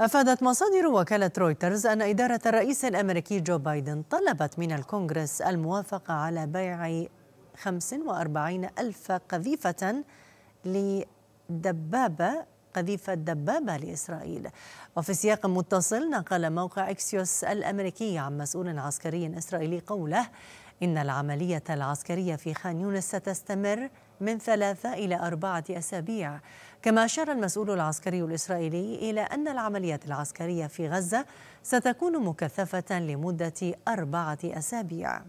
أفادت مصادر وكالة رويترز أن إدارة الرئيس الأمريكي جو بايدن طلبت من الكونغرس الموافقة على بيع 45 ألف قذيفة لدبابة قذيفة دبابة لإسرائيل وفي سياق متصل نقل موقع إكسيوس الأمريكي عن مسؤول عسكري إسرائيلي قوله إن العملية العسكرية في خان يونس ستستمر من ثلاثة إلى أربعة أسابيع كما أشار المسؤول العسكري الإسرائيلي إلى أن العمليات العسكرية في غزة ستكون مكثفة لمدة أربعة أسابيع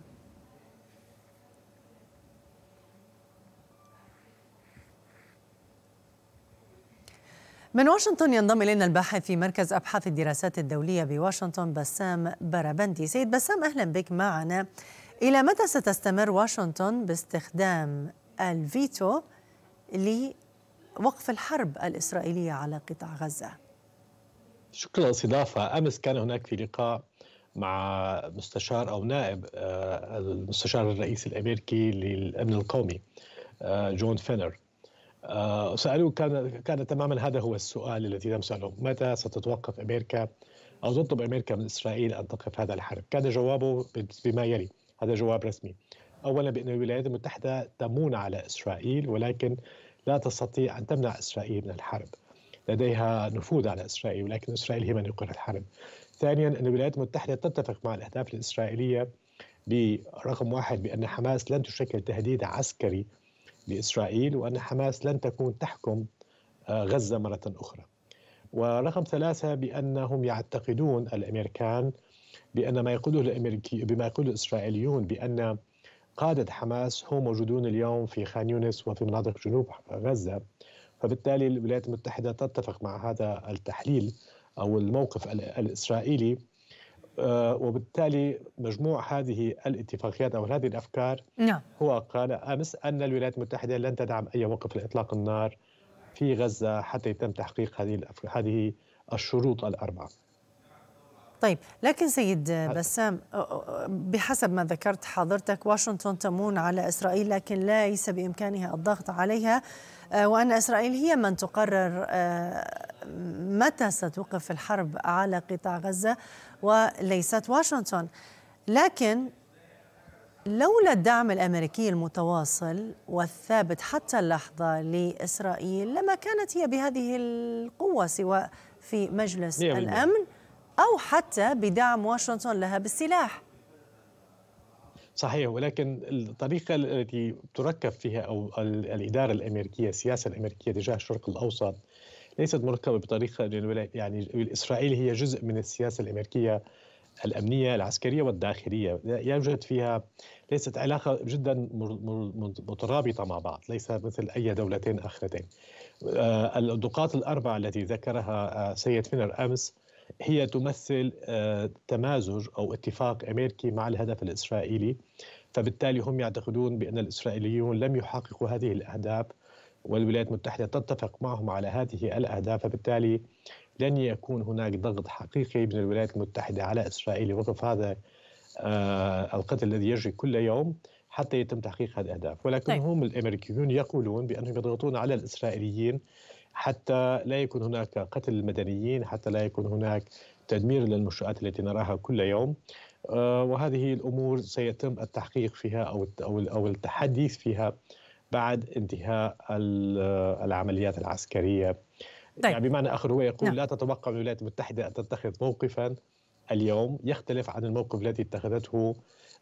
من واشنطن ينضم إلينا الباحث في مركز أبحاث الدراسات الدولية بواشنطن بسام بربندي سيد بسام أهلا بك معنا إلى متى ستستمر واشنطن باستخدام الفيتو لي وقف الحرب الإسرائيلية على قطاع غزة شكرا للاستضافة أمس كان هناك في لقاء مع مستشار أو نائب آه، المستشار الرئيسي الأمريكي للأمن القومي آه، جون فينر آه، سألوه كان كان تماما هذا هو السؤال الذي تم سأله متى ستتوقف أمريكا أو تطلب أمريكا من إسرائيل أن توقف هذا الحرب كان جوابه بما يلي هذا جواب رسمي أولا بأن الولايات المتحدة تمون على إسرائيل ولكن لا تستطيع أن تمنع إسرائيل من الحرب لديها نفوذ على إسرائيل ولكن إسرائيل هي من يقر الحرب ثانيا أن الولايات المتحدة تتفق مع الأهداف الإسرائيلية برقم واحد بأن حماس لن تشكل تهديد عسكري لإسرائيل وأن حماس لن تكون تحكم آه، غزة مرة أخرى ورقم ثلاثة بأنهم يعتقدون الأمريكان بأن ما يقوله الأمريكي بما يقوله الإسرائيليون بأن قادة حماس هم موجودون اليوم في خان يونس وفي مناطق جنوب غزة فبالتالي الولايات المتحدة تتفق مع هذا التحليل أو الموقف الإسرائيلي آه، وبالتالي مجموع هذه الاتفاقيات او هذه الافكار نعم. هو قال امس ان الولايات المتحده لن تدعم اي وقف لاطلاق النار في غزه حتى يتم تحقيق هذه هذه الشروط الاربعه. طيب لكن سيد بسام بحسب ما ذكرت حضرتك واشنطن تمون على إسرائيل لكن ليس بإمكانها الضغط عليها وأن إسرائيل هي من تقرر متى ستوقف الحرب على قطاع غزة وليست واشنطن لكن لولا الدعم الامريكي المتواصل والثابت حتى اللحظه لاسرائيل لما كانت هي بهذه القوه سواء في مجلس الامن أو حتى بدعم واشنطن لها بالسلاح صحيح ولكن الطريقة التي تركب فيها أو الإدارة الأمريكية السياسة الأمريكية تجاه الشرق الأوسط ليست مركبة بطريقة يعني إسرائيل هي جزء من السياسة الأمريكية الأمنية العسكرية والداخلية يوجد فيها ليست علاقة جدا مترابطة مع بعض ليس مثل أي دولتين آخرتين آه، النقاط الأربعة التي ذكرها آه، سيد فينر أمس هي تمثل آه، تمازج أو اتفاق أمريكي مع الهدف الإسرائيلي فبالتالي هم يعتقدون بأن الإسرائيليون لم يحققوا هذه الأهداف والولايات المتحدة تتفق معهم على هذه الأهداف فبالتالي لن يكون هناك ضغط حقيقي من الولايات المتحدة على إسرائيل وقف هذا آه، القتل الذي يجري كل يوم حتى يتم تحقيق هذه الاهداف، ولكن طيب. هم الامريكيون يقولون بانهم يضغطون على الاسرائيليين حتى لا يكون هناك قتل المدنيين حتى لا يكون هناك تدمير للمنشآت التي نراها كل يوم آه، وهذه الأمور سيتم التحقيق فيها أو أو التحديث فيها بعد انتهاء آه، العمليات العسكرية طيب. يعني بمعنى آخر هو يقول نعم. لا تتوقع الولايات المتحدة أن تتخذ موقفا اليوم يختلف عن الموقف الذي اتخذته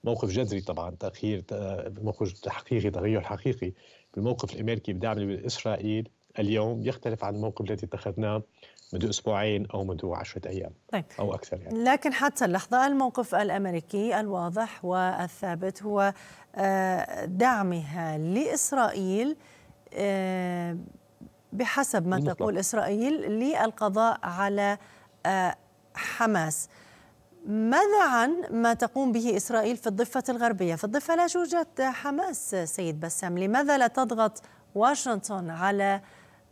موقف جذري طبعا تأخير آه، موقف حقيقي تغير حقيقي بالموقف الأمريكي بدعم إسرائيل اليوم يختلف عن الموقف الذي اتخذناه منذ أسبوعين أو منذ عشرة أيام طيب. أو أكثر يعني. لكن حتى اللحظة الموقف الأمريكي الواضح والثابت هو آه، دعمها لإسرائيل آه، بحسب ما المطلق. تقول إسرائيل للقضاء على آه، حماس ماذا عن ما تقوم به إسرائيل في الضفة الغربية؟ في الضفة لا توجد حماس سيد بسام لماذا لا تضغط واشنطن على آه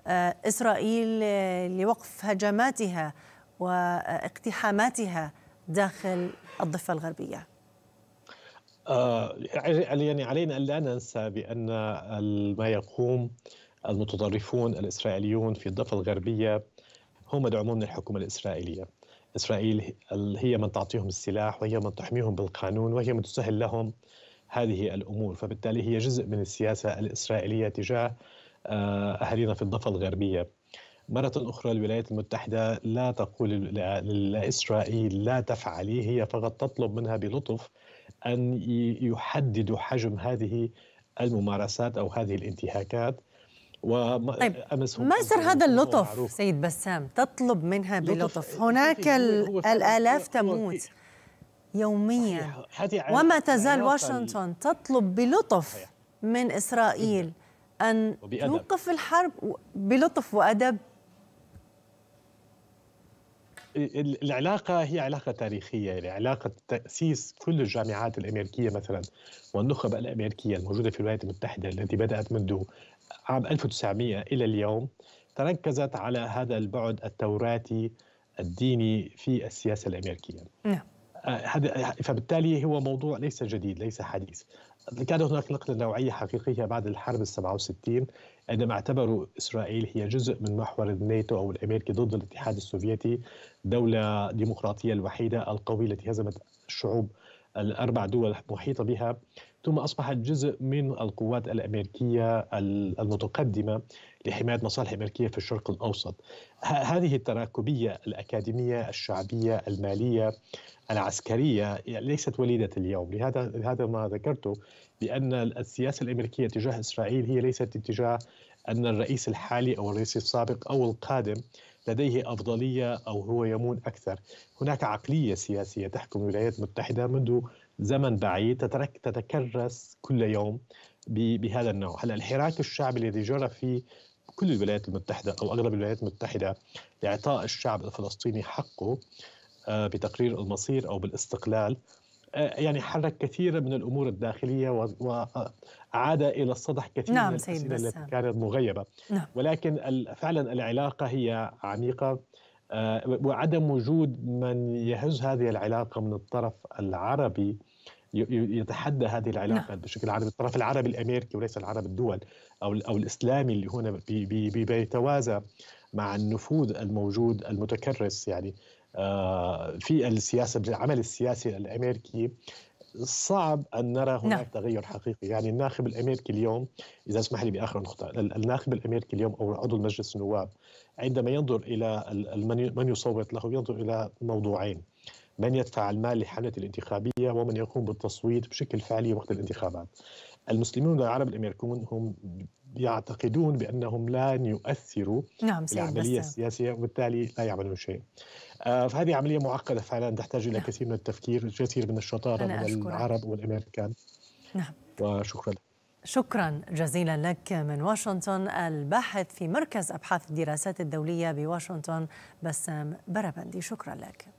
آه، إسرائيل آه، لوقف هجماتها واقتحاماتها داخل الضفة الغربية آه، يعني علينا أن لا ننسى بأن ما يقوم المتطرفون الإسرائيليون في الضفة الغربية هم مدعومون من الحكومة الإسرائيلية إسرائيل هي من تعطيهم السلاح وهي من تحميهم بالقانون وهي من تسهل لهم هذه الأمور فبالتالي هي جزء من السياسة الإسرائيلية تجاه آه، أهالينا في الضفة الغربية مرة أخرى الولايات المتحدة لا تقول لإسرائيل لا تفعلي هي فقط تطلب منها بلطف أن يحددوا حجم هذه الممارسات أو هذه الانتهاكات وما طيب ما سر هذا اللطف معروف. سيد بسام تطلب منها بلطف هناك الآلاف تموت يوميا وما تزال واشنطن تطلب بلطف من إسرائيل أن وبأدب. توقف الحرب بلطف وأدب العلاقة هي علاقة تاريخية يعني علاقة تأسيس كل الجامعات الأمريكية مثلا والنخب الأمريكية الموجودة في الولايات المتحدة التي بدأت منذ عام 1900 إلى اليوم تركزت على هذا البعد التوراتي الديني في السياسة الأمريكية نعم. فبالتالي هو موضوع ليس جديد ليس حديث كان هناك نقلة نوعية حقيقية بعد الحرب ال 67 عندما اعتبروا إسرائيل هي جزء من محور الناتو أو الأمريكي ضد الاتحاد السوفيتي دولة ديمقراطية الوحيدة القوية التي هزمت الشعوب الأربع دول المحيطة بها ثم أصبحت جزء من القوات الأمريكية المتقدمة لحماية مصالح أمريكية في الشرق الأوسط هذه التراكبية الأكاديمية الشعبية المالية العسكرية يعني ليست وليدة اليوم لهذا هذا ما ذكرته بأن السياسة الأمريكية تجاه إسرائيل هي ليست اتجاه أن الرئيس الحالي أو الرئيس السابق أو القادم لديه أفضلية أو هو يمون أكثر هناك عقلية سياسية تحكم الولايات المتحدة منذ زمن بعيد تترك تتكرس كل يوم بهذا النوع هلا الحراك الشعبي الذي جرى في كل الولايات المتحدة أو أغلب الولايات المتحدة لإعطاء الشعب الفلسطيني حقه آه، بتقرير المصير أو بالاستقلال آه، يعني حرك كثير من الامور الداخليه وعاد الى السطح كثير نعم من الاسئله التي كانت مغيبه نعم. ولكن فعلا العلاقه هي عميقه آه، وعدم وجود من يهز هذه العلاقه من الطرف العربي يتحدى هذه العلاقه نعم. بشكل عام الطرف العربي الامريكي وليس العرب الدول او او الاسلامي اللي هنا بيتوازى مع النفوذ الموجود المتكرس يعني آه، في السياسه العمل السياسي الامريكي صعب ان نرى نعم. هناك نعم. تغير حقيقي يعني الناخب الامريكي اليوم اذا اسمح لي باخر نقطه الناخب الامريكي اليوم او عضو مجلس النواب عندما ينظر الى من يصوت له ينظر الى موضوعين من يدفع المال لحملة الانتخابية ومن يقوم بالتصويت بشكل فعلي وقت الانتخابات المسلمون العرب الامريكيون هم يعتقدون بانهم لن يؤثروا نعم العمليه السياسيه وبالتالي لا يعملون شيء. آه، فهذه عمليه معقده فعلا تحتاج الى نعم. كثير من التفكير، كثير من الشطاره من العرب والامريكان. نعم وشكرا لك. شكرا جزيلا لك من واشنطن الباحث في مركز ابحاث الدراسات الدوليه بواشنطن بسام بربندي شكرا لك.